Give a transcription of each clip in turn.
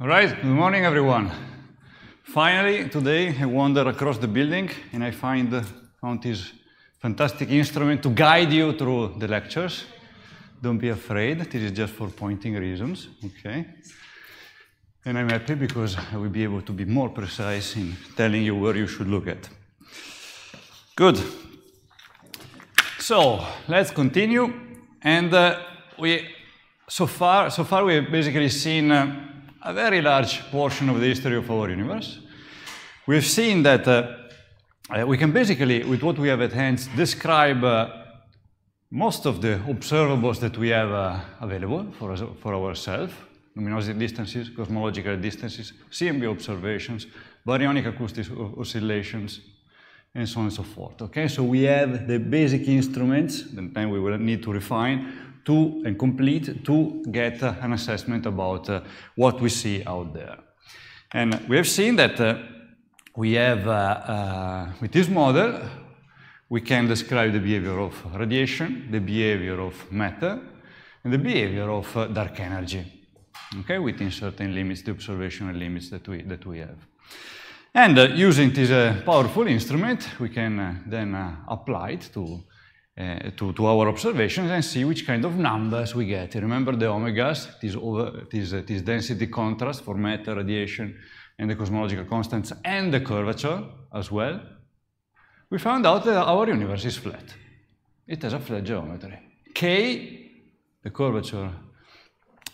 All right, good morning, everyone. Finally, today I wander across the building and I find found this fantastic instrument to guide you through the lectures. Don't be afraid, this is just for pointing reasons, okay? And I'm happy because I will be able to be more precise in telling you where you should look at. Good. So, let's continue. And uh, we, so far, so far we have basically seen uh, a very large portion of the history of our universe. We've seen that uh, uh, we can basically, with what we have at hand, describe uh, most of the observables that we have uh, available for, us, for ourselves, luminosity distances, cosmological distances, CMB observations, baryonic acoustic oscillations, and so on and so forth. Okay, so we have the basic instruments, then we will need to refine, to and complete to get an assessment about uh, what we see out there. And we have seen that uh, we have, uh, with this model, we can describe the behavior of radiation, the behavior of matter, and the behavior of dark energy okay, within certain limits, the observational limits that we, that we have. And uh, using this uh, powerful instrument, we can uh, then apply it to Eh, to, to our observations and see which kind of numbers we get. Remember the omegas, this, over, this, uh, this density contrast for matter, radiation, and the cosmological constants, and the curvature as well. We found out that our universe is flat. It has a flat geometry. K, the curvature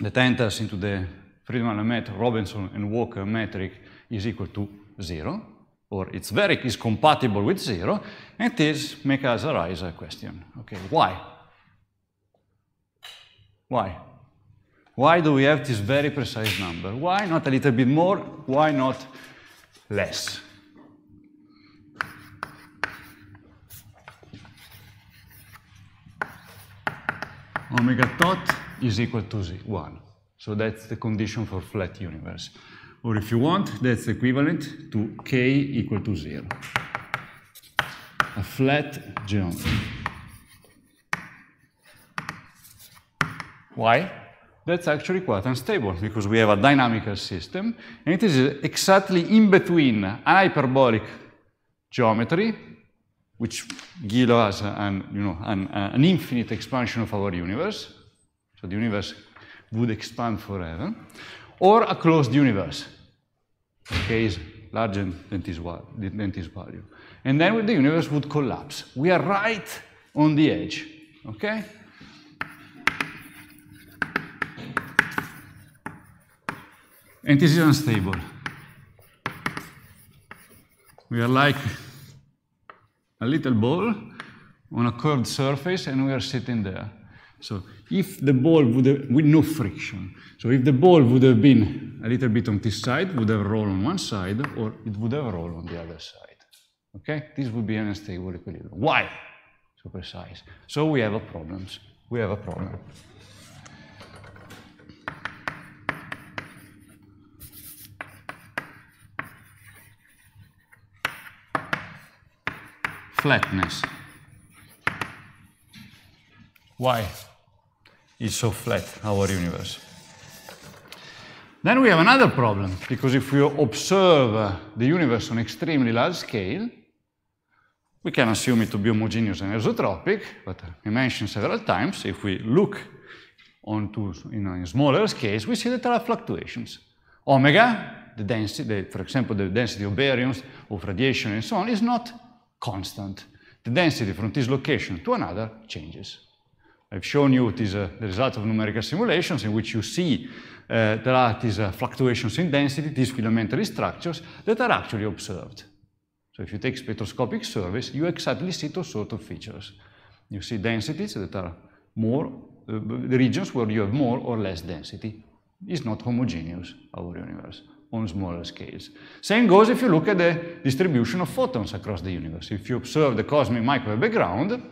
that enters into the Friedman-Lemaître, Robinson, and Walker metric, is equal to zero or its varic is compatible with zero, and this makes us arise a question. Okay, why? Why? Why do we have this very precise number? Why not a little bit more? Why not less? Omega dot is equal to 1. So that's the condition for flat universe. Or if you want, that's equivalent to k equal to 0. A flat geometry. Why? That's actually quite unstable because we have a dynamical system and it is exactly in between an hyperbolic geometry, which gives us an, you know, an, an infinite expansion of our universe, so the universe would expand forever, or a closed universe okay, is larger than this, than this value. And then the universe would collapse. We are right on the edge, okay? And this is unstable. We are like a little ball on a curved surface and we are sitting there. So if the ball would have, with no friction. So if the ball would have been a little bit on this side, would have rolled on one side, or it would have rolled on the other side. Okay? This would be an unstable equilibrium. Why? So precise. So we have a problem. We have a problem. Flatness. Why? is so flat, our universe. Then we have another problem, because if we observe the universe on extremely large scale, we can assume it to be homogeneous and isotropic, but I mentioned several times, if we look on you know, in smaller scales, we see that there are fluctuations. Omega, the density, the, for example, the density of baryons, of radiation and so on, is not constant. The density from this location to another changes. I've shown you it is uh, the result of numerical simulations in which you see uh, there are these uh, fluctuations in density, these filamentary structures that are actually observed. So if you take spectroscopic surveys, you exactly see those sort of features. You see densities that are more, uh, the regions where you have more or less density. It's not homogeneous, our universe, on smaller scales. Same goes if you look at the distribution of photons across the universe. If you observe the cosmic microwave background,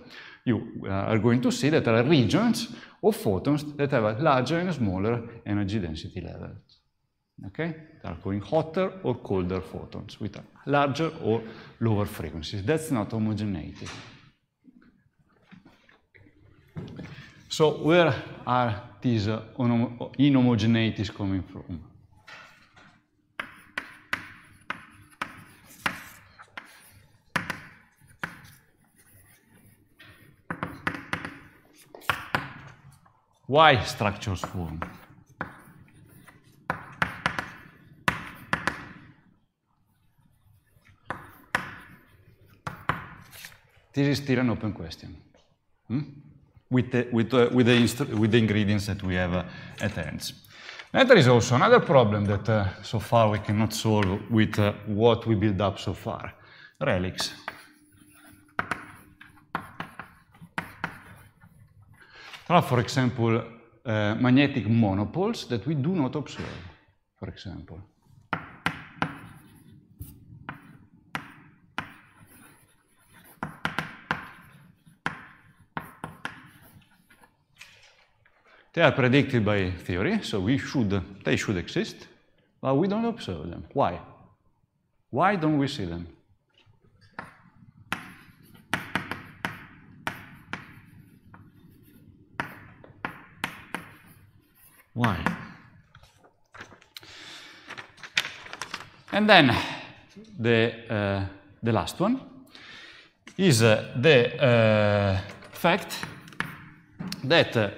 you eh, are going to see that there are regions of photons that have a larger and smaller energy density levels. Okay? They are going hotter or colder photons with larger or lower frequencies. That's not homogeneity. So where are these uh, inhomogeneities coming from? why structures form. This is still an open question. Hmm? With, the, with, uh, with, the with the ingredients that we have uh, at hand. And there is also another problem that uh, so far we cannot solve with uh, what we build up so far, relics. are, for example, uh, magnetic monopoles that we do not observe, for example. They are predicted by theory, so we should, they should exist, but we don't observe them. Why? Why don't we see them? line. And then the, uh, the last one is uh, the uh, fact that uh,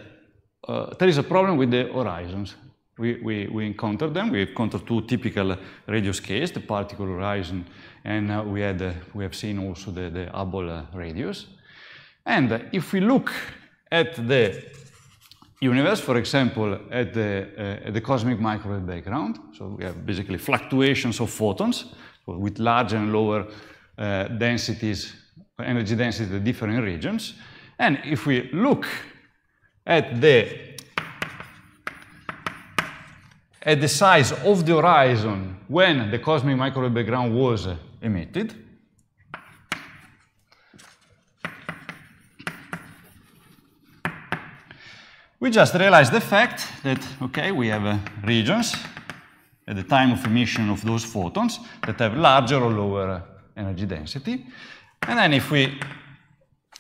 uh, there is a problem with the horizons. We, we, we encounter them, we encounter two typical radius scales, the particle horizon, and uh, we, had, we have seen also the, the Hubble radius. And if we look at the universe, for example, at the, uh, at the cosmic microwave background. So we have basically fluctuations of photons with larger and lower uh, densities, energy density at different regions. And if we look at the at the size of the horizon when the cosmic microwave background was emitted, We just realize the fact that, okay, we have uh, regions at the time of emission of those photons that have larger or lower uh, energy density. And then if we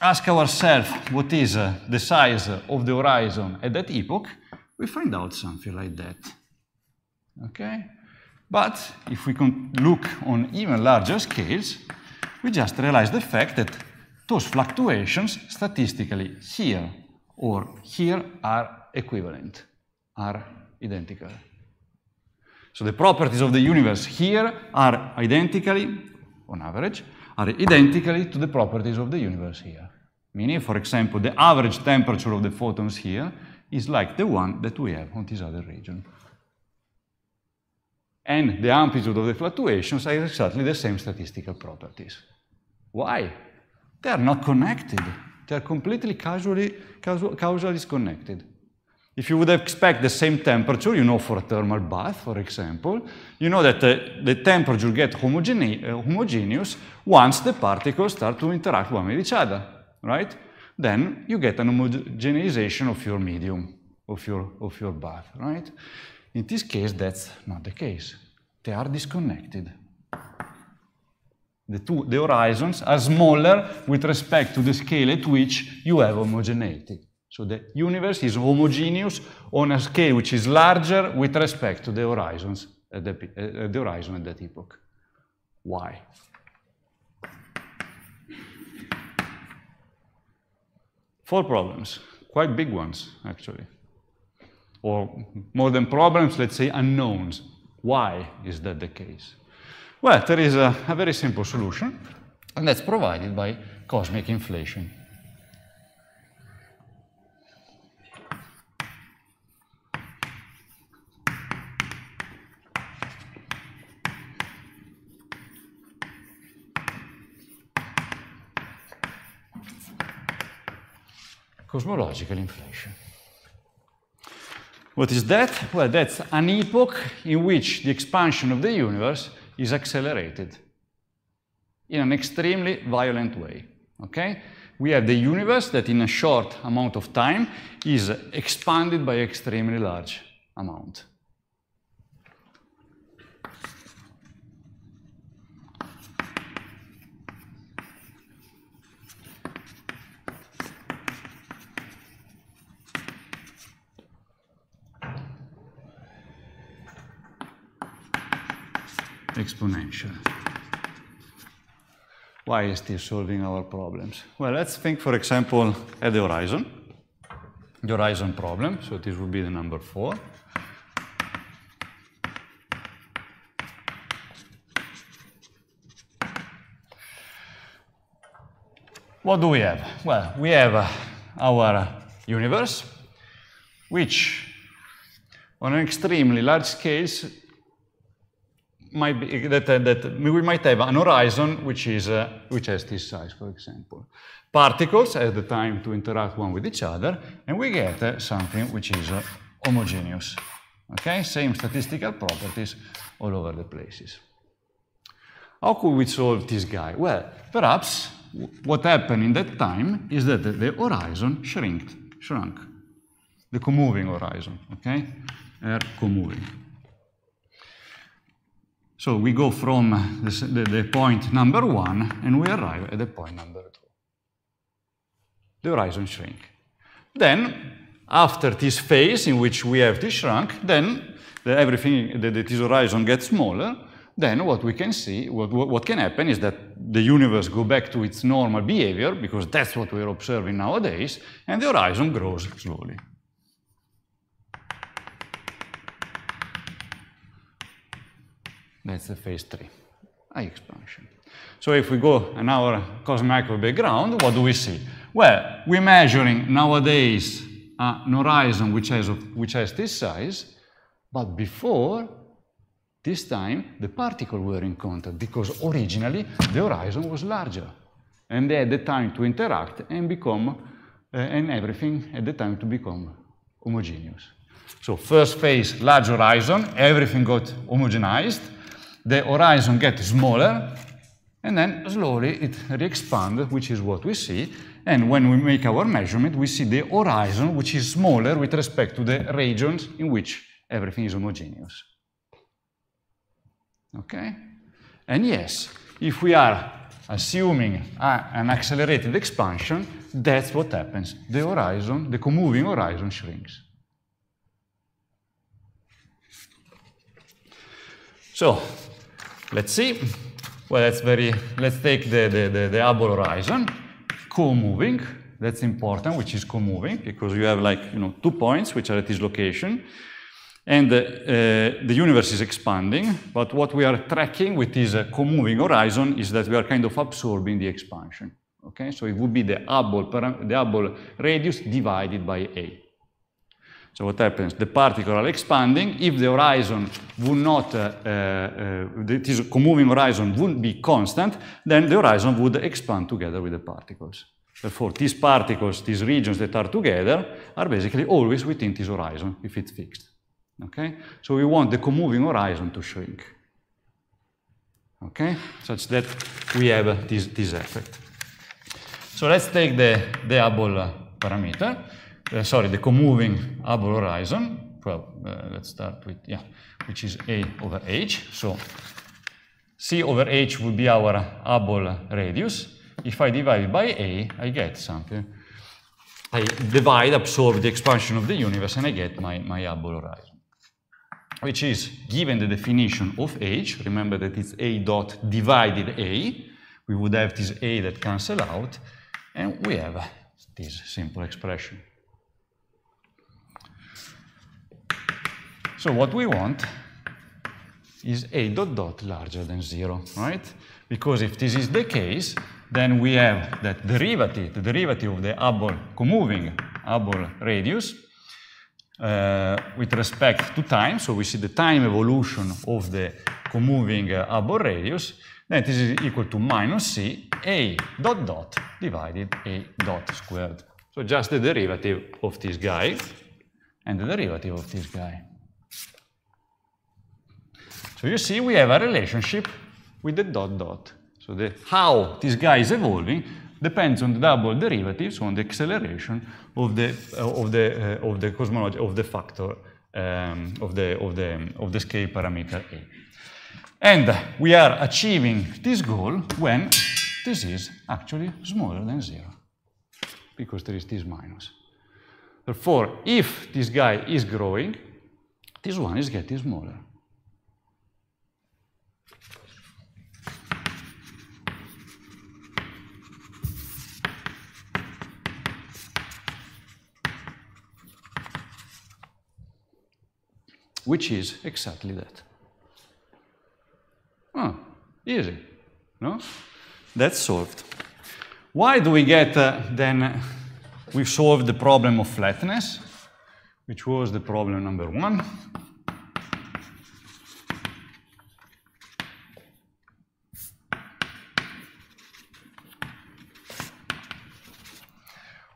ask ourselves what is uh, the size of the horizon at that epoch, we find out something like that. Okay? But if we can look on even larger scales, we just realize the fact that those fluctuations statistically here or here are equivalent, are identical. So the properties of the universe here are identically, on average, are identically to the properties of the universe here. Meaning, for example, the average temperature of the photons here is like the one that we have on this other region. And the amplitude of the fluctuations are exactly the same statistical properties. Why? They are not connected. They are completely casually, causally connected. If you would expect the same temperature, you know, for a thermal bath, for example, you know that the temperature gets homogene uh, homogeneous once the particles start to interact one with each other, right? Then you get an homogenization of your medium, of your, of your bath, right? In this case, that's not the case. They are disconnected the, two, the horizons are smaller with respect to the scale at which you have homogeneity. So the universe is homogeneous on a scale which is larger with respect to the horizons at the, uh, the horizon at that epoch. Why? Four problems, quite big ones actually, or more than problems, let's say unknowns. Why is that the case? Well, there is a, a very simple solution, and that's provided by cosmic inflation. cosmological inflation. What is that? Well, that's an epoch in which the expansion of the universe is accelerated in an extremely violent way, okay? We have the universe that in a short amount of time is expanded by extremely large amount. exponential. Why is this solving our problems? Well, let's think, for example, at the horizon, the horizon problem. So this would be the number four. What do we have? Well, we have uh, our universe, which on an extremely large scale might be, that, uh, that we might have an horizon which, is, uh, which has this size, for example. Particles have the time to interact one with each other, and we get uh, something which is uh, homogeneous. Okay, same statistical properties all over the places. How could we solve this guy? Well, perhaps what happened in that time is that the horizon shrinked, shrunk, the comoving horizon, okay? Air comoving. So we go from the, the, point number one and we arrive at the point number two. The horizon shrink. Then, after this phase in which we have this shrunk, then the, everything, the, this horizon gets smaller, then what we can see, what, what can happen is that the universe go back to its normal behavior, because that's what we're observing nowadays, and the horizon grows slowly. That's the phase three, I ah, expansion. So if we go in our cosmic background, what do we see? Well, we're measuring nowadays uh, an horizon which has, which has this size, but before, this time, the particles were in contact because originally the horizon was larger and they had the time to interact and become, uh, and everything at the time to become homogeneous. So first phase, large horizon, everything got homogenized, the horizon gets smaller, and then slowly it re-expands, which is what we see. And when we make our measurement, we see the horizon, which is smaller with respect to the regions in which everything is homogeneous. Okay? And yes, if we are assuming a, an accelerated expansion, that's what happens. The horizon, the commoving horizon shrinks. So Let's see. Well, that's very, let's take the, the, the, the horizon, co-moving, that's important, which is co-moving, because you have like, you know, two points which are at this location, and uh, uh the universe is expanding, but what we are tracking with this uh, co-moving horizon is that we are kind of absorbing the expansion, okay? So it would be the arbor, the arbor radius divided by A. So what happens? The particle are expanding. If the horizon would not, uh, uh, moving horizon would not be constant, then the horizon would expand together with the particles. Therefore, these particles, these regions that are together, are basically always within this horizon if it's fixed. Okay? So we want the co-moving horizon to shrink. Okay? Such that we have uh, this, this effect. So let's take the, the Hubble uh, parameter uh, sorry, the comoving Hubble horizon, well, uh, let's start with, yeah, which is A over H. So C over H would be our Hubble radius. If I divide by A, I get something. I divide, absorb the expansion of the universe, and I get my, my Hubble horizon, which is, given the definition of H, remember that it's A dot divided A, we would have this A that cancel out, and we have this simple expression. So what we want is a dot dot larger than zero, right? Because if this is the case, then we have that derivative, the derivative of the Hubble commoving moving Hubble radius uh, with respect to time. So we see the time evolution of the commoving moving uh, Hubble radius. Then this is equal to minus c a dot dot divided a dot squared. So just the derivative of this guy and the derivative of this guy. So you see we have a relationship with the dot dot. So the how this guy is evolving depends on the double derivatives on the acceleration of the uh, of the uh, of the cosmology of the factor um, of the of the of the scale parameter a. And we are achieving this goal when this is actually smaller than zero because there is this minus. Therefore, if this guy is growing, this one is getting smaller. which is exactly that. Oh, easy, no? That's solved. Why do we get, uh, then, uh, we solved the problem of flatness, which was the problem number one.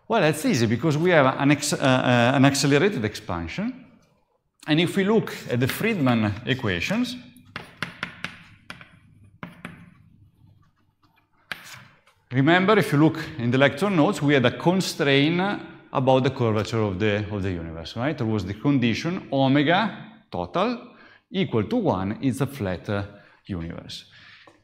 Well, that's easy because we have an, ex uh, uh, an accelerated expansion and if we look at the Friedman equations, remember if you look in the lecture notes, we had a constraint about the curvature of the, of the universe, right? There was the condition omega total equal to 1 is a flat uh, universe.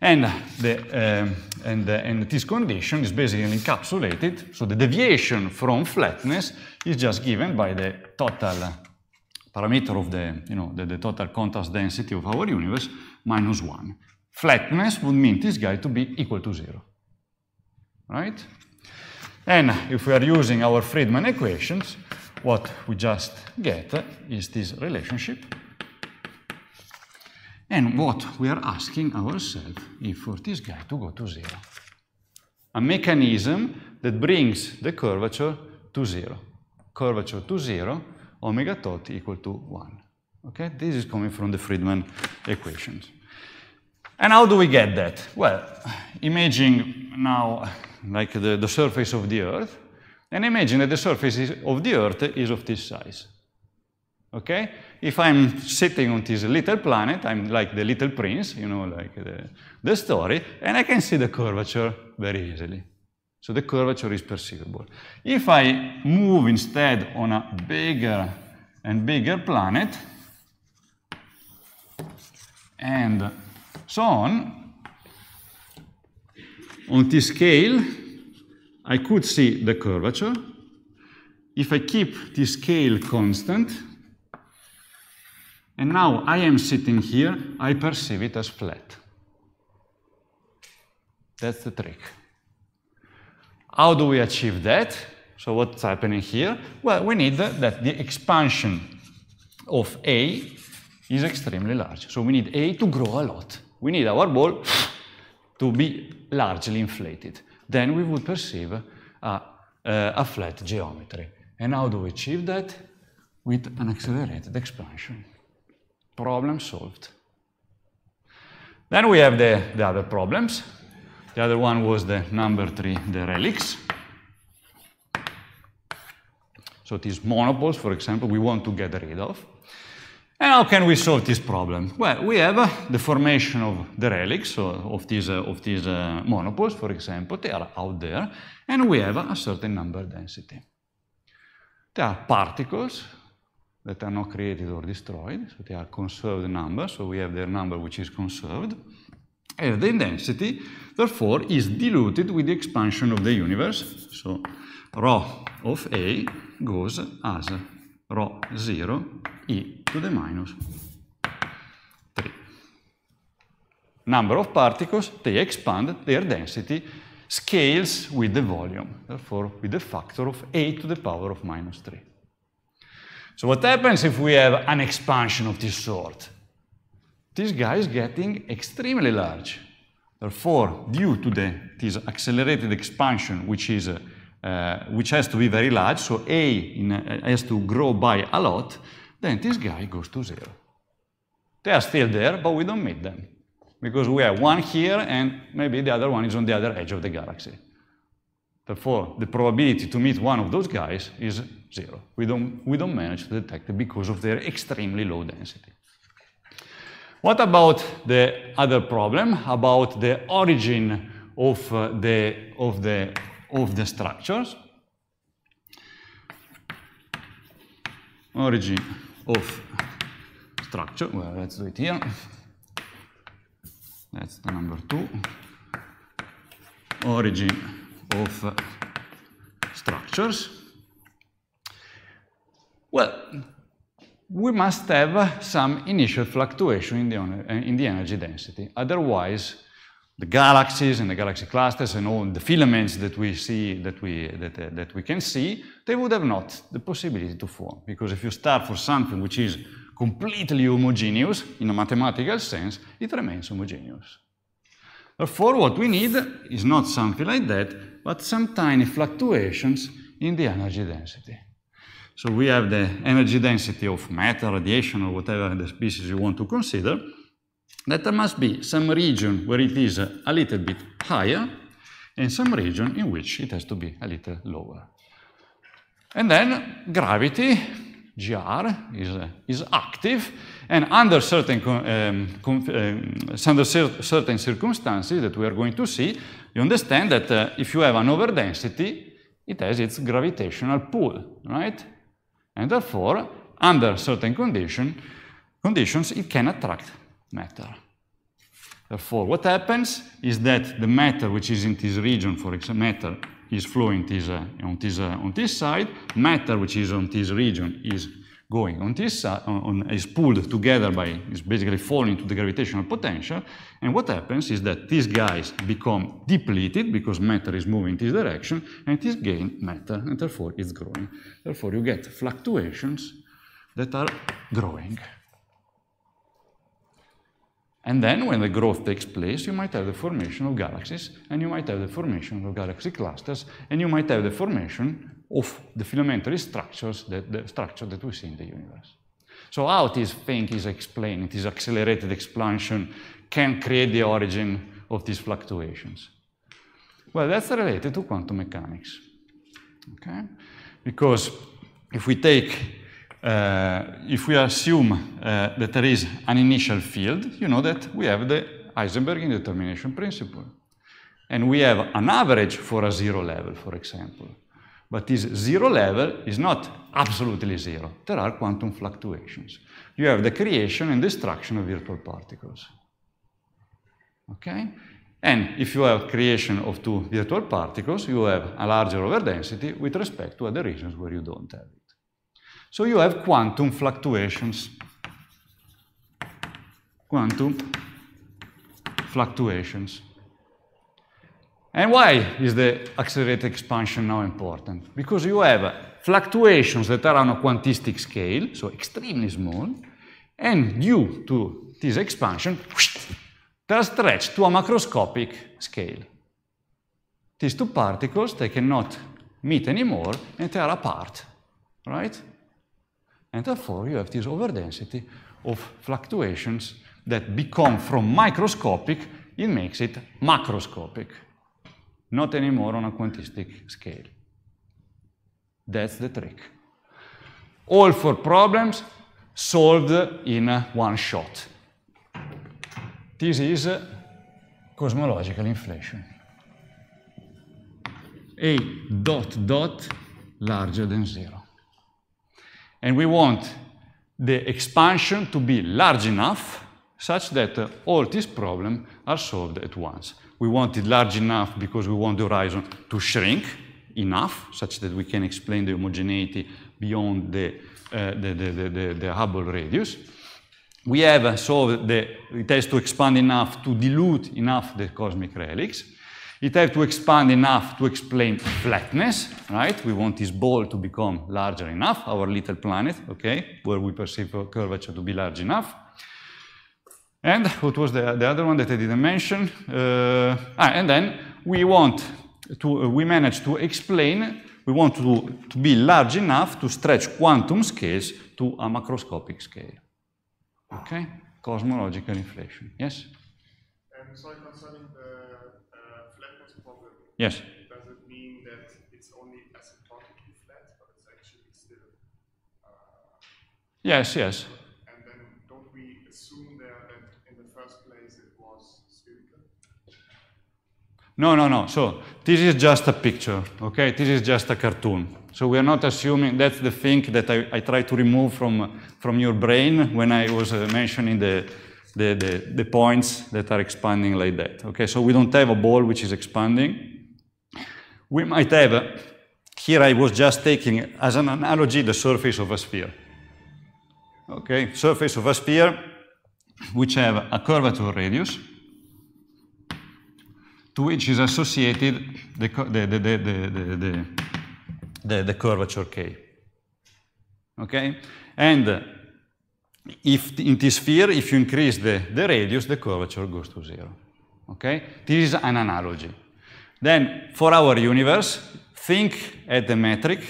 And, the, um, and, the, and this condition is basically encapsulated, so the deviation from flatness is just given by the total parameter of the, you know, the, the total contrast density of our universe, minus 1. Flatness would mean this guy to be equal to 0, right? And if we are using our Friedman equations, what we just get is this relationship. And what we are asking ourselves is for this guy to go to 0. A mechanism that brings the curvature to 0. Curvature to 0 omega tot equal to 1. Okay, this is coming from the Friedman equations. And how do we get that? Well, imaging now like the, the surface of the Earth, and imagine that the surface of the Earth is of this size. Okay? If I'm sitting on this little planet, I'm like the little prince, you know, like the, the story, and I can see the curvature very easily. So the curvature is perceivable. If I move instead on a bigger and bigger planet, and so on, on this scale, I could see the curvature. If I keep this scale constant, and now I am sitting here, I perceive it as flat. That's the trick. How do we achieve that? So what's happening here? Well, we need that the expansion of A is extremely large. So we need A to grow a lot. We need our ball to be largely inflated. Then we would perceive a, a flat geometry. And how do we achieve that? With an accelerated expansion. Problem solved. Then we have the, the other problems. The other one was the number three, the relics. So these monopoles, for example, we want to get rid of. And how can we solve this problem? Well, we have uh, the formation of the relics so of these, uh, of these uh, monopoles, for example, they are out there, and we have a certain number density. There are particles that are not created or destroyed, so they are conserved numbers, so we have their number which is conserved and the density, therefore, is diluted with the expansion of the universe. So rho of A goes as rho 0 e to the minus 3. Number of particles, they expand, their density scales with the volume, therefore with the factor of a to the power of minus 3. So what happens if we have an expansion of this sort? this guy is getting extremely large. Therefore, due to the, this accelerated expansion, which, is, uh, uh, which has to be very large, so A in, uh, has to grow by a lot, then this guy goes to zero. They are still there, but we don't meet them, because we have one here, and maybe the other one is on the other edge of the galaxy. Therefore, the probability to meet one of those guys is zero. We don't, we don't manage to detect it because of their extremely low density. What about the other problem, about the origin of uh, the, of the, of the structures? Origin of structure, well, let's do it here. That's the number two. Origin of structures. Well, we must have some initial fluctuation in the, eh, in the energy density. Otherwise, the galaxies and the galaxy clusters and all the filaments that we see that we that, uh, that we can see they would have not the possibility to form because if you start for something which is completely homogeneous in a mathematical sense it remains homogeneous therefore what we need is not something like that but some tiny fluctuations in the energy density so we have the energy density of matter, radiation, or whatever the species you want to consider, that there must be some region where it is a little bit higher and some region in which it has to be a little lower. And then gravity, GR, is, uh, is active, and under certain, um, um, under certain circumstances that we are going to see, you understand that uh, if you have an overdensity, it has its gravitational pull, right? And therefore, under certain condition, conditions, it can attract matter. Therefore, what happens is that the matter which is in this region, for example, matter is flowing this, uh, on, this, uh, on this side, matter which is on this region is going on this, uh, on, is pulled together by, is basically falling to the gravitational potential. And what happens is that these guys become depleted because matter is moving in this direction and it is gain matter and therefore it's growing. Therefore you get fluctuations that are growing. And then when the growth takes place, you might have the formation of galaxies, and you might have the formation of galaxy clusters, and you might have the formation of the filamentary structures that the structure that we see in the universe. So how this thing is explained, this accelerated expansion can create the origin of these fluctuations? Well, that's related to quantum mechanics, okay? Because if we take, uh, if we assume uh, that there is an initial field, you know that we have the Heisenberg indetermination principle. And we have an average for a zero level, for example. But this zero level is not absolutely zero. There are quantum fluctuations. You have the creation and destruction of virtual particles. Okay? And if you have creation of two virtual particles, you have a larger overdensity with respect to other regions where you don't have it. So you have quantum fluctuations. Quantum fluctuations. And why is the accelerated expansion now important? Because you have fluctuations that are on a quantistic scale, so extremely small, and due to this expansion, they're stretched to a macroscopic scale. These two particles, they cannot meet anymore, and they are apart, right? And therefore, you have this overdensity of fluctuations that become from microscopic, it makes it macroscopic not anymore on a quantistic scale. That's the trick. All four problems solved in one shot. This is cosmological inflation. A dot dot larger than zero. And we want the expansion to be large enough such that all these problems are solved at once. We want it large enough because we want the horizon to shrink enough such that we can explain the homogeneity beyond the, uh, the, the, the, the, Hubble radius. We have, uh, so the, it has to expand enough to dilute enough the cosmic relics. It has to expand enough to explain flatness, right? We want this ball to become larger enough, our little planet, okay, where we perceive curvature to be large enough. And what was the, the other one that I didn't mention? Uh, ah, and then we want to, uh, we managed to explain, we want to, to be large enough to stretch quantum scales to a macroscopic scale. Okay? Cosmological inflation. Yes? Um, sorry, concerning the uh, flatness problem. Yes. Does it mean that it's only asymptotically flat, but it's actually still. Uh, yes, yes. No, no, no. So this is just a picture, okay? This is just a cartoon. So we are not assuming that's the thing that I, I try to remove from, from your brain when I was uh, mentioning the, the, the, the points that are expanding like that. Okay, so we don't have a ball which is expanding. We might have, a, uh, here I was just taking as an analogy the surface of a sphere. Okay, surface of a sphere which have a curvature radius to which is associated the, the, the, the, the, the, the curvature K. Okay? And if in this sphere, if you increase the, the radius, the curvature goes to zero. Okay? This is an analogy. Then, for our universe, think at the metric,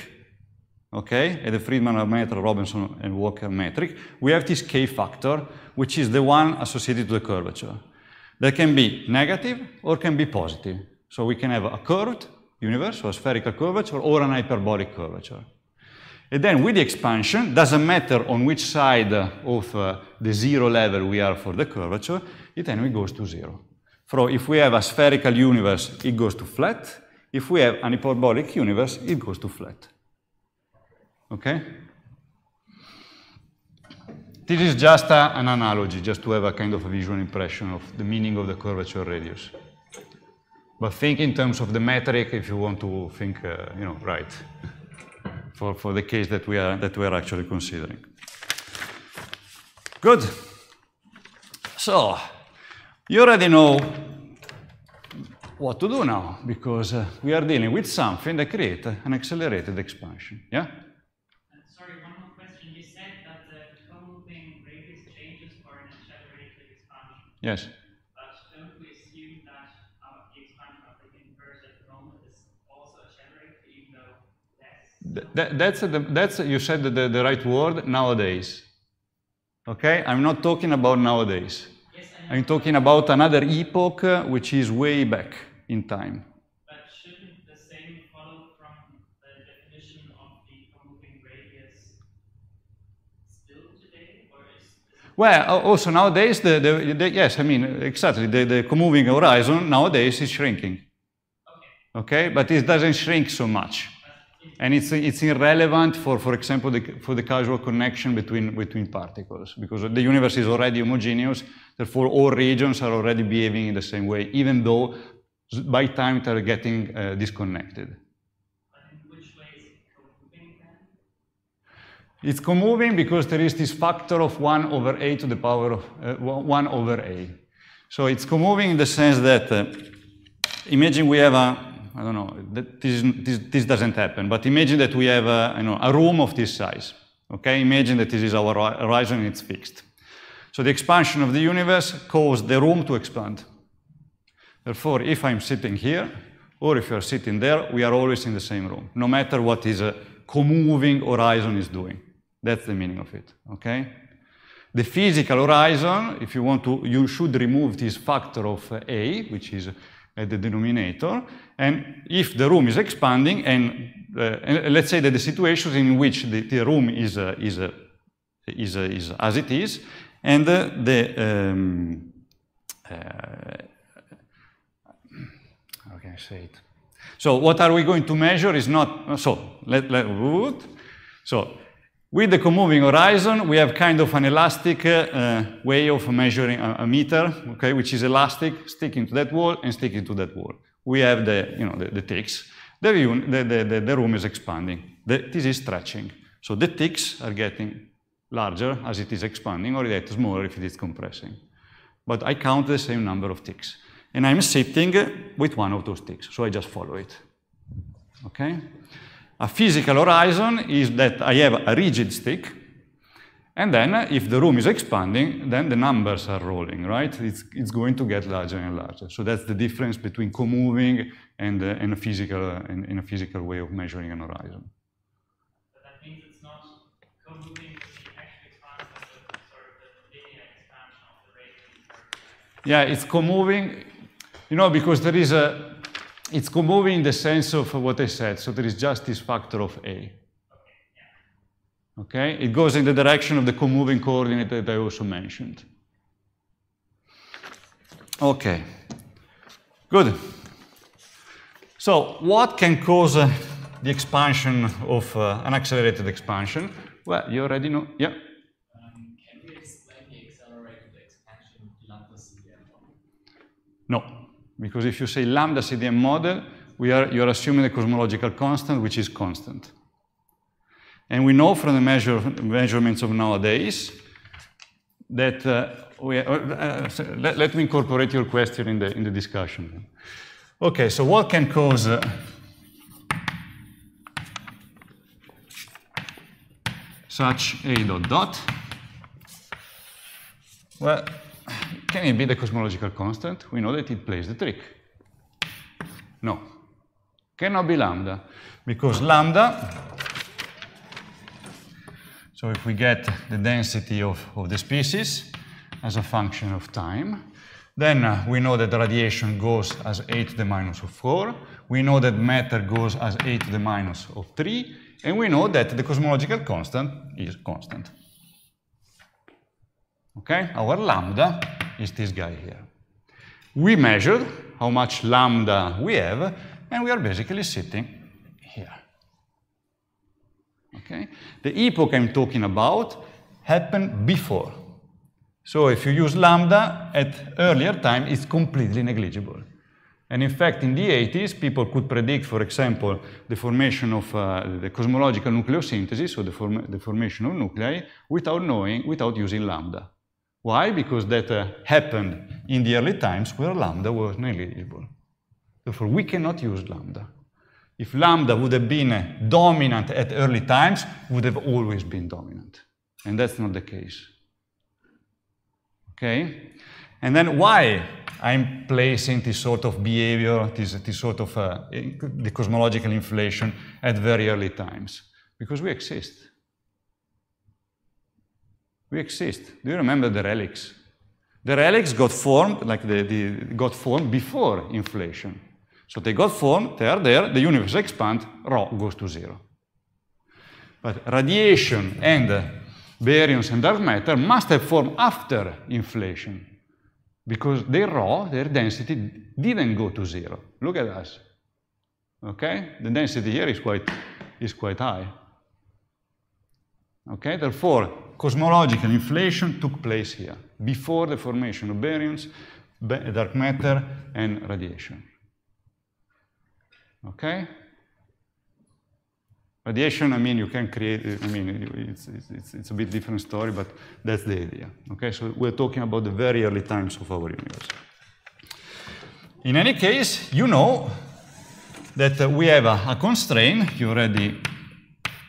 okay, at the Friedman metric, Robinson and Walker metric. We have this K factor, which is the one associated to the curvature that can be negative or can be positive. So we can have a curved universe, or spherical curvature, or an hyperbolic curvature. And then with the expansion, doesn't matter on which side of uh, the zero level we are for the curvature, it anyway goes to zero. So if we have a spherical universe, it goes to flat. If we have an hyperbolic universe, it goes to flat. Okay? This is just a, an analogy, just to have a kind of a visual impression of the meaning of the curvature radius. But think in terms of the metric if you want to think, uh, you know, right, for, for the case that we, are, that we are actually considering. Good. So, you already know what to do now, because uh, we are dealing with something that creates an accelerated expansion, yeah? you said that the common thing radius changes for an accelerated expansion. Yes. But don't we assume that our, uh, the expansion of the inverse at the moment is also accelerated, even though less? That, that's, that's, you said the, the right word, nowadays. Okay? I'm not talking about nowadays. Yes, I'm talking about another epoch, uh, which is way back in time. Well, also nowadays, the, the, the, yes, I mean, exactly, the, the moving horizon nowadays is shrinking. Okay. okay, but it doesn't shrink so much. And it's, it's irrelevant for, for example, the, for the causal connection between, between particles, because the universe is already homogeneous, therefore all regions are already behaving in the same way, even though by time they're getting uh, disconnected. It's commoving because there is this factor of 1 over a to the power of uh, 1 over a. So it's commoving in the sense that, uh, imagine we have a, I don't know, this, this, this, doesn't happen, but imagine that we have a, you know, a room of this size. Okay, imagine that this is our horizon and it's fixed. So the expansion of the universe caused the room to expand. Therefore, if I'm sitting here, or if you're sitting there, we are always in the same room, no matter what is a commoving horizon is doing. That's the meaning of it, okay? The physical horizon, if you want to, you should remove this factor of uh, A, which is at uh, the denominator, and if the room is expanding, and, uh, and let's say that the situation in which the, the room is, uh, is, uh, is, uh, is, as it is, and the, um, how can I say it? So what are we going to measure is not, so let, let so with the conmoving horizon, we have kind of an elastic uh, way of measuring a, a, meter, okay, which is elastic, sticking to that wall and sticking to that wall. We have the, you know, the, the ticks. The, the, the, the, room is expanding. this is stretching. So the ticks are getting larger as it is expanding, or get smaller if it is compressing. But I count the same number of ticks. And I'm sitting with one of those ticks, so I just follow it. Okay? A physical horizon is that I have a rigid stick, and then if the room is expanding, then the numbers are rolling, right? It's, it's going to get larger and larger. So that's the difference between co-moving and, uh, and, a physical, uh, and, and a physical way of measuring an horizon. Yeah, it's co-moving, you know, because there is a, it's commoving in the sense of what I said. So there is just this factor of A. Okay, it goes in the direction of the commoving coordinate that I also mentioned. Okay, good. So what can cause uh, the expansion of uh, an accelerated expansion? Well, you already know, yeah. Um, can we explain accelerated expansion No. Because if you say lambda CDM model, we are, you're assuming a cosmological constant, which is constant. And we know from the measure, measurements of nowadays that uh, we, uh, uh, let, let, me incorporate your question in the, in the discussion. Okay, so what can cause uh, such a dot dot? Well, can it be the cosmological constant? We know that it plays the trick. No. Cannot be lambda, because lambda, so if we get the density of, of the species as a function of time, then uh, we know that the radiation goes as 8 to the minus of 4. We know that matter goes as 8 to the minus of 3. And we know that the cosmological constant is constant. Okay, our lambda is this guy here. We measured how much lambda we have, and we are basically sitting here. Okay? The epoch I'm talking about happened before. So if you use lambda at earlier time, it's completely negligible. And in fact, in the 80s, people could predict, for example, the formation of uh, the cosmological nucleosynthesis, or the, form the formation of nuclei, without knowing, without using lambda. Why? Because that uh, happened in the early times where lambda was negligible. Therefore, we cannot use lambda. If lambda would have been uh, dominant at early times, would have always been dominant. And that's not the case. Okay? And then why I'm placing this sort of behavior, this, this sort of uh, the cosmological inflation at very early times? Because we exist. We exist. Do you remember the relics? The relics got formed, like the, the got formed before inflation. So they got formed, they are there, the universe expands, rho goes to zero. But radiation and baryons and dark matter must have formed after inflation because their rho, their density, didn't go to zero. Look at us. Okay? The density here is quite, is quite high. Okay? Therefore, cosmological inflation took place here, before the formation of baryons, dark matter, and radiation. Okay? Radiation, I mean, you can create, I mean, it's, it's, it's a bit different story, but that's the idea. Okay, so we're talking about the very early times of our universe. In any case, you know that uh, we have a, a constraint. You already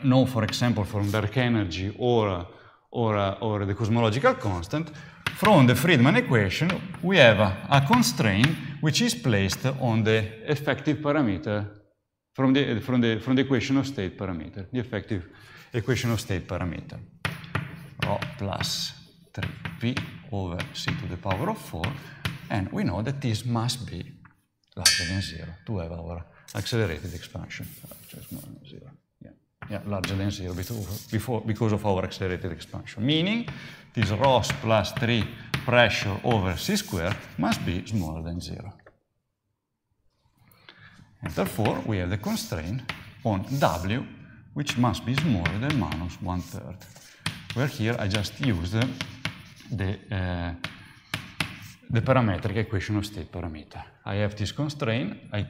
know, for example, from dark energy or uh, or, uh, or the cosmological constant, from the Friedman equation, we have a, a, constraint which is placed on the effective parameter from the, from, the, from the equation of state parameter, the effective equation of state parameter. Rho plus 3p over c to the power of 4, and we know that this must be larger than 0 to have our accelerated expansion. Larger than 0 yeah, larger than 0 before, because of our accelerated expansion. Meaning, this ROS plus 3 pressure over C squared must be smaller than 0. And therefore, we have the constraint on W, which must be smaller than minus one-third. Where here I just used the, uh, the parametric equation of state parameter. I have this constraint, I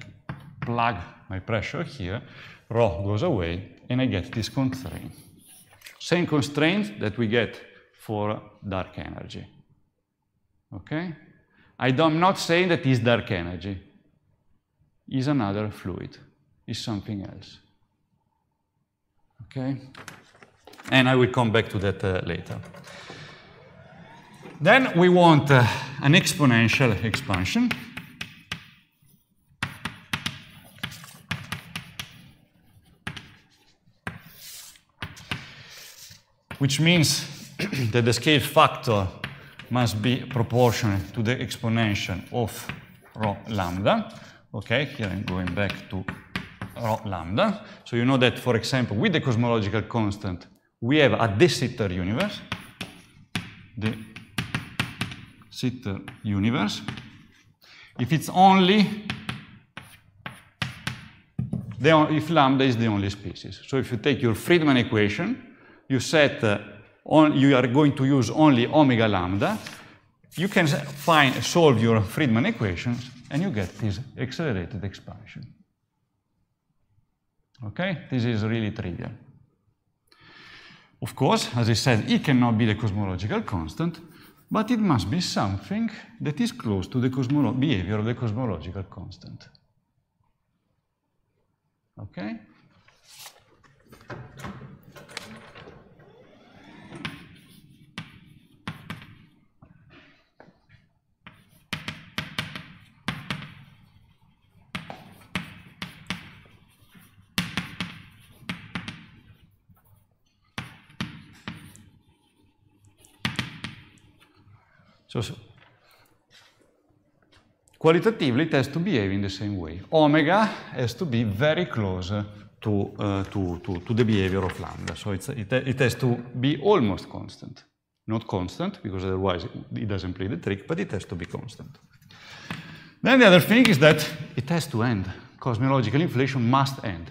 plug my pressure here, rho goes away, and I get this constraint. Same constraint that we get for dark energy. Okay? I am not saying that is dark energy. Is another fluid. Is something else. Okay? And I will come back to that uh, later. Then we want uh, an exponential expansion. which means that the scale factor must be proportional to the exponential of rho lambda. Okay, here I'm going back to rho lambda. So you know that, for example, with the cosmological constant, we have a de-Sitter universe, the Sitter universe. If it's only, the, if lambda is the only species. So if you take your Friedman equation, you set uh, on, you are going to use only omega lambda, you can find solve your Friedman equations and you get this accelerated expansion. Okay, this is really trivial. Of course, as I said, it cannot be the cosmological constant, but it must be something that is close to the behavior of the cosmological constant. Okay? So, qualitatively, it has to behave in the same way. Omega has to be very close to, uh, to, to, to, the behavior of lambda. So it, it has to be almost constant. Not constant, because otherwise it doesn't play the trick, but it has to be constant. Then the other thing is that it has to end. Cosmological inflation must end.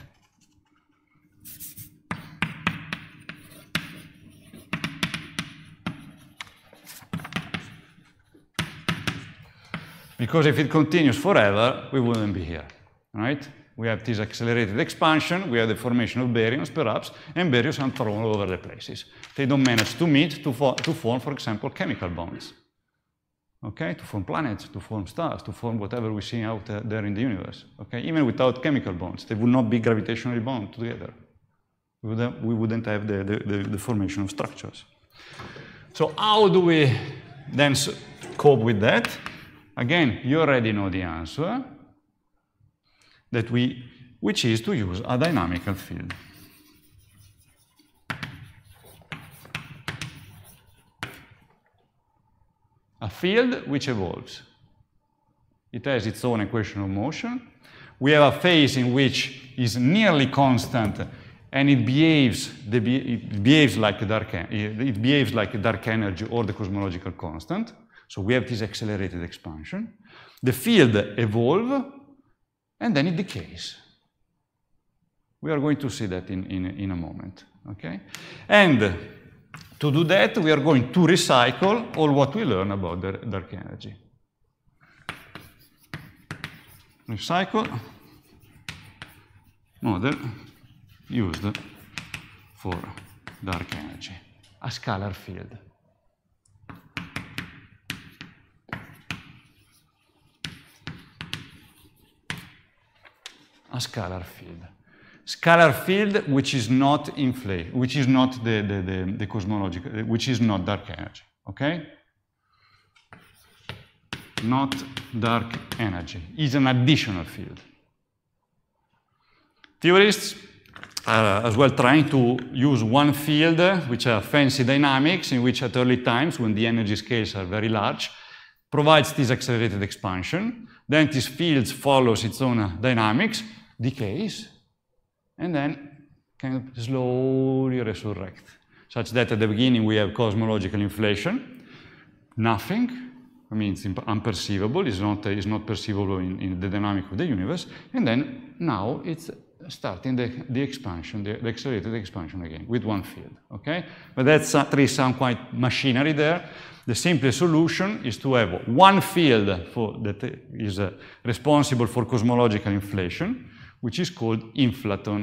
Because if it continues forever, we wouldn't be here, right? We have this accelerated expansion, we have the formation of baryons, perhaps, and baryons are thrown all over the places. They don't manage to meet to, fo to form, for example, chemical bonds. Okay, to form planets, to form stars, to form whatever we see out uh, there in the universe. Okay, even without chemical bonds, they would not be gravitationally bound together. We wouldn't, we wouldn't have the, the, the, the formation of structures. So how do we then cope with that? Again, you already know the answer, that we, which is to use a dynamical field. A field which evolves. It has its own equation of motion. We have a phase in which is nearly constant and it behaves, it behaves like dark, it behaves like dark energy or the cosmological constant. So we have this accelerated expansion. The field evolve, and then it decays. We are going to see that in, in, in a moment, okay? And to do that, we are going to recycle all what we learn about the dark energy. Recycle model used for dark energy, a scalar field. a scalar field. Scalar field which is not inflate, which is not the, the, the, the cosmological, which is not dark energy, okay? Not dark energy, is an additional field. Theorists are uh, as well trying to use one field, which are fancy dynamics, in which at early times, when the energy scales are very large, provides this accelerated expansion. Then this field follows its own uh, dynamics, decays, and then can slowly resurrect, such that at the beginning we have cosmological inflation, nothing, I mean, it's unperceivable, it's not, it's not perceivable in, in the dynamic of the universe, and then now it's starting the, the expansion, the, the, accelerated expansion again with one field, okay? But that's uh, really some quite machinery there. The simplest solution is to have one field for, that is uh, responsible for cosmological inflation, which is called inflaton.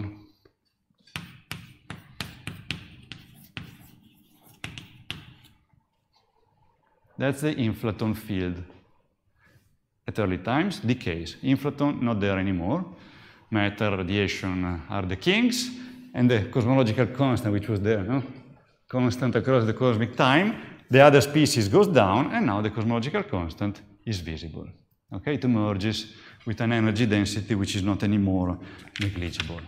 That's the inflaton field. At early times, decays. Inflaton not there anymore. Matter, radiation are the kings, and the cosmological constant, which was there, no? constant across the cosmic time, the other species goes down, and now the cosmological constant is visible. Okay, it emerges with an energy density which is not anymore negligible.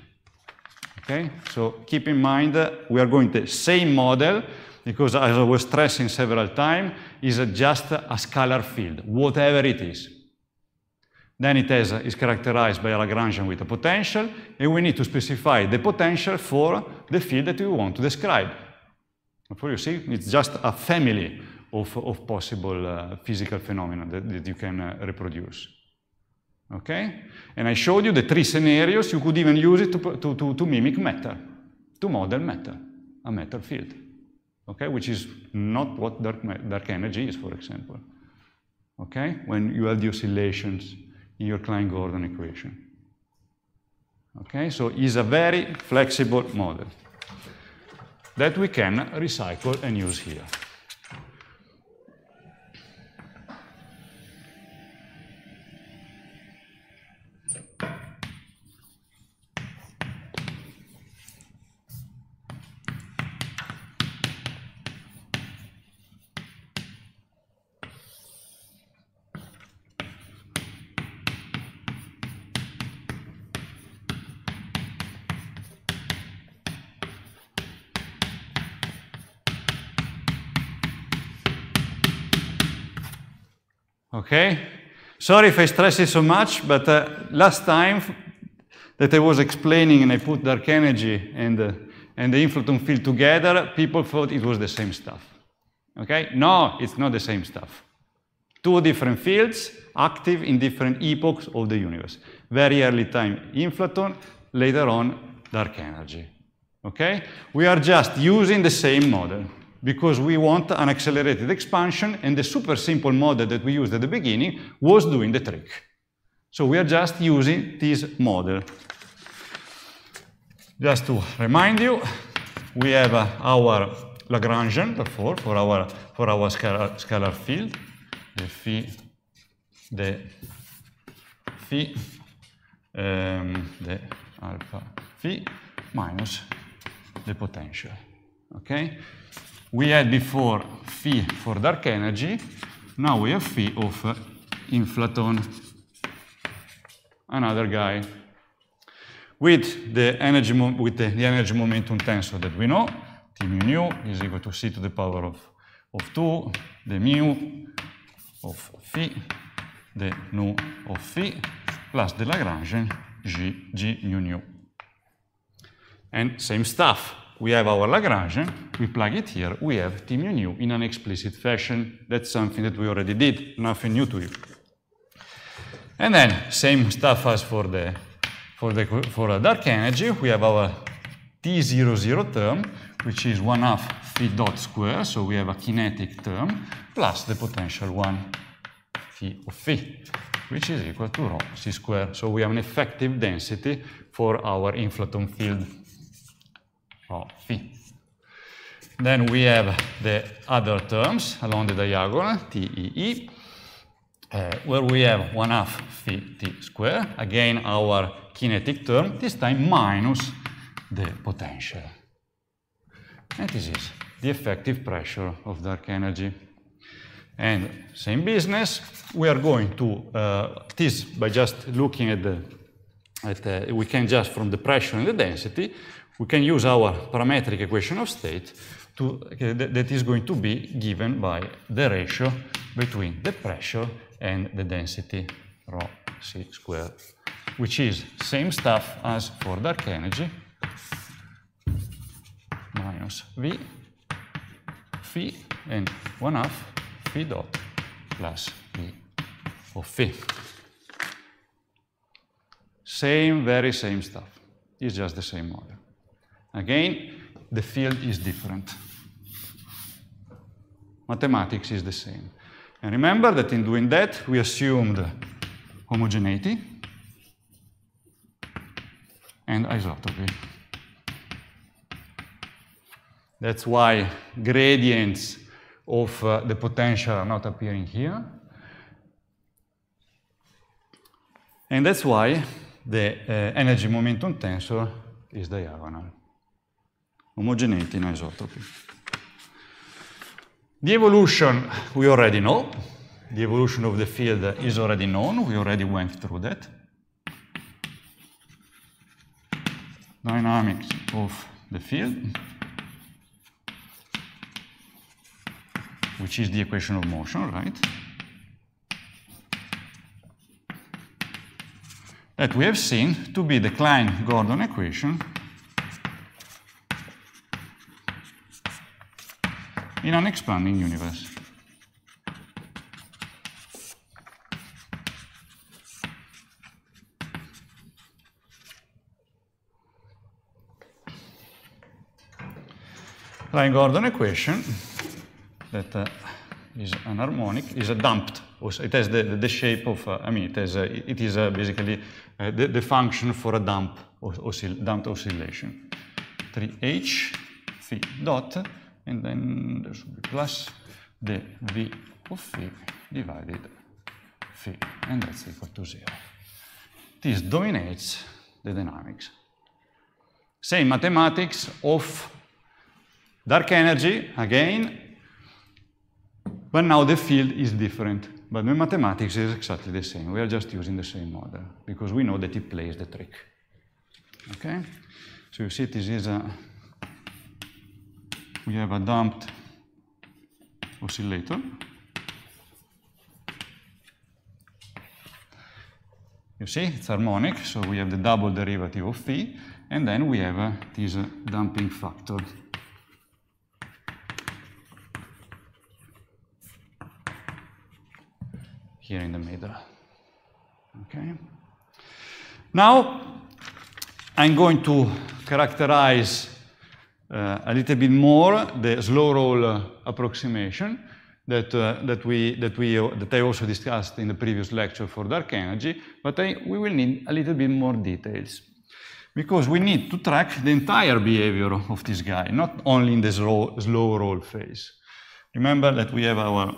Okay, so keep in mind we are going the same model because as I was stressing several times, is just a scalar field, whatever it is. Then it has, is characterized by a Lagrangian with a potential, and we need to specify the potential for the field that we want to describe. For you see, it's just a family of, of possible uh, physical phenomena that, that you can uh, reproduce. Okay? And I showed you the three scenarios. You could even use it to, to, to, to mimic matter, to model matter, a matter field. Okay? Which is not what dark, dark energy is, for example. Okay? When you have the oscillations in your Klein-Gordon equation. Okay? So it's a very flexible model that we can recycle and use here. Okay? Sorry if I stress it so much, but uh, last time that I was explaining and I put dark energy and, uh, and the inflaton field together, people thought it was the same stuff. Okay? No, it's not the same stuff. Two different fields active in different epochs of the universe. Very early time inflaton, later on dark energy. Okay? We are just using the same model because we want an accelerated expansion, and the super simple model that we used at the beginning was doing the trick. So we are just using this model. Just to remind you, we have uh, our Lagrangian, therefore, for our, for our scalar, scalar field, the phi, the phi, um, the alpha phi minus the potential, okay? We had before phi for dark energy, now we have phi of inflaton, another guy. With the energy, with the, the energy momentum tensor that we know, T mu nu is equal to C to the power of, of 2, the mu of phi, the nu of phi, plus the Lagrangian G, G mu nu. And same stuff, we have our Lagrange, eh? we plug it here, we have t mu nu in an explicit fashion. That's something that we already did, nothing new to you. And then, same stuff as for the, for the for a dark energy, we have our T00 term, which is 1 half phi dot square, so we have a kinetic term, plus the potential one phi of phi, which is equal to rho c square. So we have an effective density for our inflaton field of oh, phi. Then we have the other terms along the diagonal, TEE, uh, where we have 1 half phi t square. Again, our kinetic term, this time minus the potential. And this is the effective pressure of dark energy. And same business, we are going to, uh, this by just looking at the, at the, we can just from the pressure and the density, we can use our parametric equation of state to, that is going to be given by the ratio between the pressure and the density rho c squared, which is same stuff as for dark energy minus v phi and 1 half phi dot plus v of phi. Same, very same stuff. It's just the same model. Again, the field is different. Mathematics is the same. And remember that in doing that, we assumed homogeneity and isotropy. That's why gradients of uh, the potential are not appearing here. And that's why the uh, energy momentum tensor is diagonal homogeneity in isotropy. The evolution we already know. The evolution of the field is already known. We already went through that. Dynamics of the field, which is the equation of motion, right? That we have seen to be the Klein-Gordon equation in an expanding universe. Line gordon equation that uh, is an harmonic is a damped. It has the, the shape of, uh, I mean, it, has uh, it is uh, basically uh, the, the, function for a dump, oscill dumped oscillation. 3h phi dot and then there should be plus the v of phi divided phi, and that's equal to zero. This dominates the dynamics. Same mathematics of dark energy, again, but now the field is different. But the mathematics is exactly the same. We are just using the same model because we know that it plays the trick. Okay? So you see this is a we have a damped oscillator. You see, it's harmonic, so we have the double derivative of phi, and then we have uh, this uh, damping factor. Here in the middle. Okay. Now, I'm going to characterize uh, a little bit more the slow roll approximation that, uh, that, we, that, we, uh, that I also discussed in the previous lecture for dark energy, but I, we will need a little bit more details because we need to track the entire behavior of this guy, not only in the slow, slow roll phase. Remember that we have our,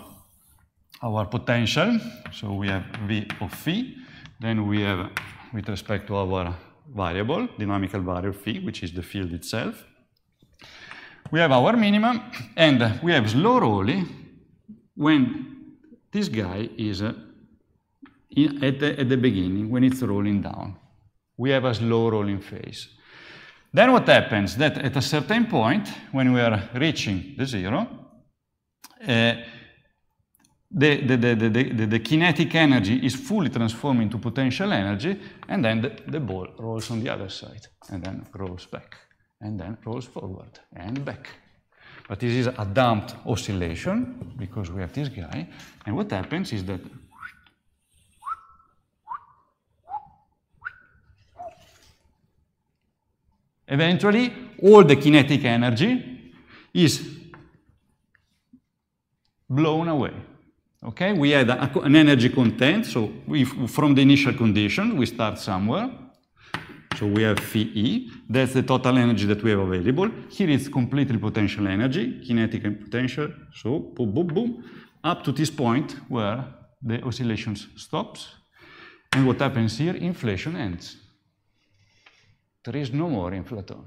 our potential, so we have V of phi, then we have, with respect to our variable, dynamical variable phi, which is the field itself, we have our minimum, and we have slow rolling when this guy is uh, in, at, the, at the beginning, when it's rolling down. We have a slow rolling phase. Then what happens? That at a certain point, when we are reaching the zero, uh, the, the, the, the, the, kinetic energy is fully transformed into potential energy, and then the, the ball rolls on the other side, and then rolls back and then rolls forward and back. But this is a damped oscillation because we have this guy. And what happens is that eventually all the kinetic energy is blown away. Okay, we had a, an energy content, so we, from the initial condition, we start somewhere, so we have phi E, that's the total energy that we have available. Here is completely potential energy, kinetic and potential, so boom, boom, boom, up to this point where the oscillations stops. And what happens here? Inflation ends. There is no more inflaton.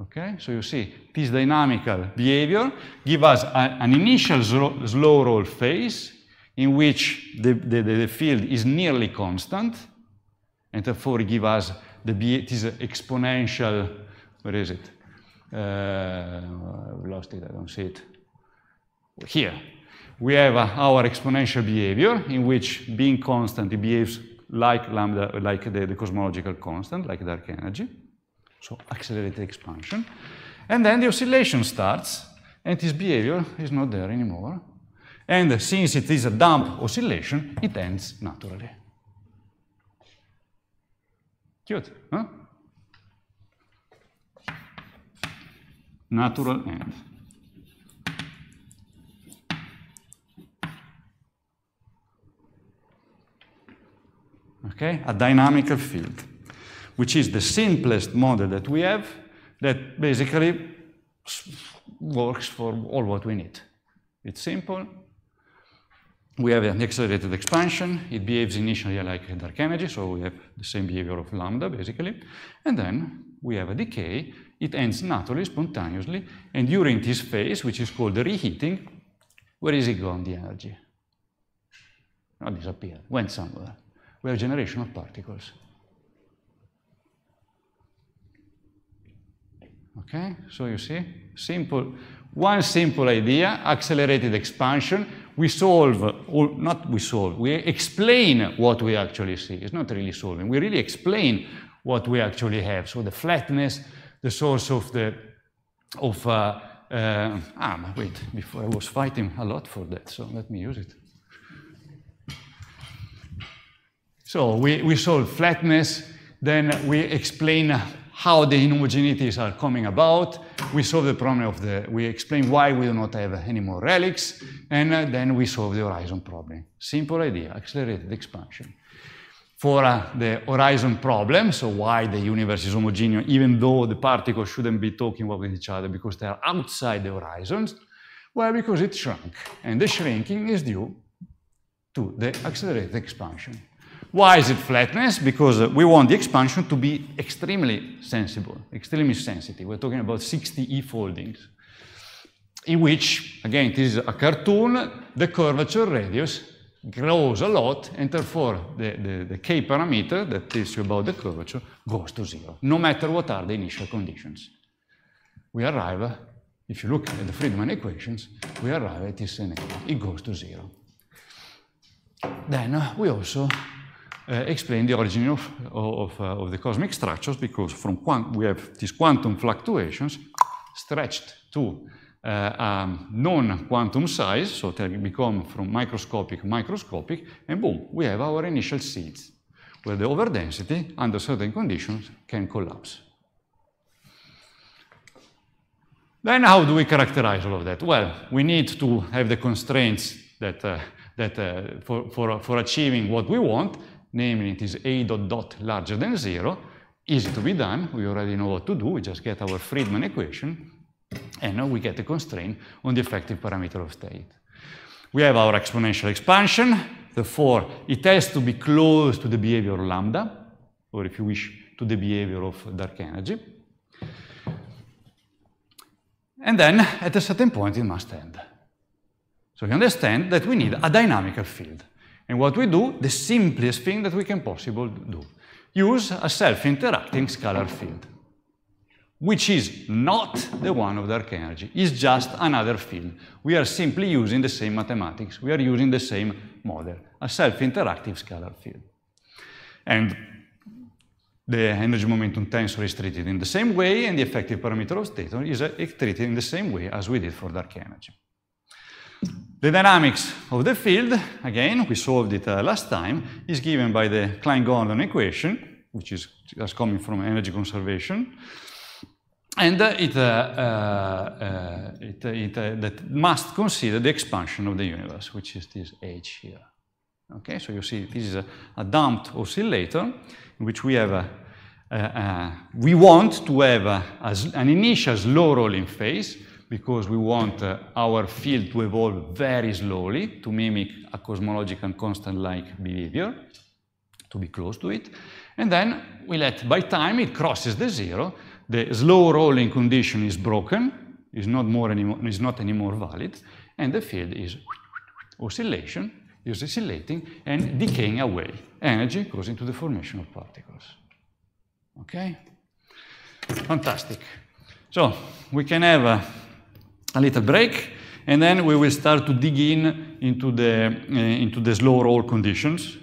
Okay, so you see this dynamical behavior give us a, an initial slow roll phase in which the, the, the field is nearly constant and therefore give us the B, it is exponential, where is it? Uh, I've lost it, I don't see it. Here, we have uh, our exponential behavior in which being constant, it behaves like lambda, like the, the cosmological constant, like dark energy. So accelerated expansion. And then the oscillation starts, and this behavior is not there anymore. And since it is a damp oscillation, it ends naturally. Good. Huh? Natural end. Okay? A dynamical field, which is the simplest model that we have that basically works for all what we need. It's simple, we have an accelerated expansion. It behaves initially like a dark energy, so we have the same behavior of lambda, basically. And then we have a decay. It ends naturally, spontaneously, and during this phase, which is called the reheating, where is it gone, the energy? Not oh, disappeared, went somewhere. We have generation of particles. Okay, so you see, simple, one simple idea, accelerated expansion, we solve, or not we solve, we explain what we actually see. It's not really solving, we really explain what we actually have. So the flatness, the source of the, of, uh, uh, ah, wait, before I was fighting a lot for that, so let me use it. So we, we solve flatness, then we explain how the inhomogeneities are coming about. We solve the problem of the, we explain why we do not have any more relics, and uh, then we solve the horizon problem. Simple idea, accelerated expansion. For uh, the horizon problem, so why the universe is homogeneous, even though the particles shouldn't be talking with each other because they are outside the horizons, well, because it shrunk, and the shrinking is due to the accelerated expansion. Why is it flatness? Because uh, we want the expansion to be extremely sensible, extremely sensitive. We're talking about 60 E foldings, in which, again, this is a cartoon, the curvature radius grows a lot, and therefore the, the, the K parameter that tells you about the curvature goes to zero, no matter what are the initial conditions. We arrive, uh, if you look at the Friedman equations, we arrive at this scenario. It goes to zero. Then uh, we also uh, explain the origin of, of, of uh, the cosmic structures because from we have these quantum fluctuations stretched to uh, um, non-quantum size, so they become from microscopic microscopic, and boom, we have our initial seeds, where the overdensity, under certain conditions, can collapse. Then how do we characterize all of that? Well, we need to have the constraints that, uh, that uh, for, for, for achieving what we want, namely it is a dot dot larger than zero, easy to be done, we already know what to do, we just get our Friedman equation, and now uh, we get a constraint on the effective parameter of state. We have our exponential expansion, therefore it has to be close to the behavior of lambda, or if you wish, to the behavior of dark energy. And then, at a certain point, it must end. So we understand that we need a dynamical field. And what we do, the simplest thing that we can possibly do, use a self-interacting scalar field, which is not the one of dark energy, it's just another field. We are simply using the same mathematics, we are using the same model, a self interacting scalar field. And the energy momentum tensor is treated in the same way, and the effective parameter of state is uh, treated in the same way as we did for dark energy. The dynamics of the field, again, we solved it uh, last time, is given by the Klein-Gordon equation, which is just coming from energy conservation. And uh, it, uh, uh, uh it, uh, it that must consider the expansion of the universe, which is this H here. Okay, so you see this is a, a dumped oscillator in which we have a, a, a we want to have an initial slow rolling phase because we want uh, our field to evolve very slowly to mimic a cosmological constant-like behavior, to be close to it. And then we let, by time it crosses the zero, the slow rolling condition is broken, is not, more anymore, is not anymore valid, and the field is oscillation, is oscillating and decaying away, energy goes into the formation of particles. Okay? Fantastic. So we can have a a little break, and then we will start to dig in into the, uh, into the slow roll conditions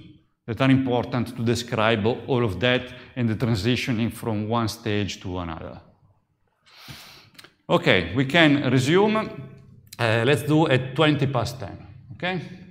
that are important to describe all of that and the transitioning from one stage to another. Okay, we can resume. Uh, let's do at 20 past 10, okay?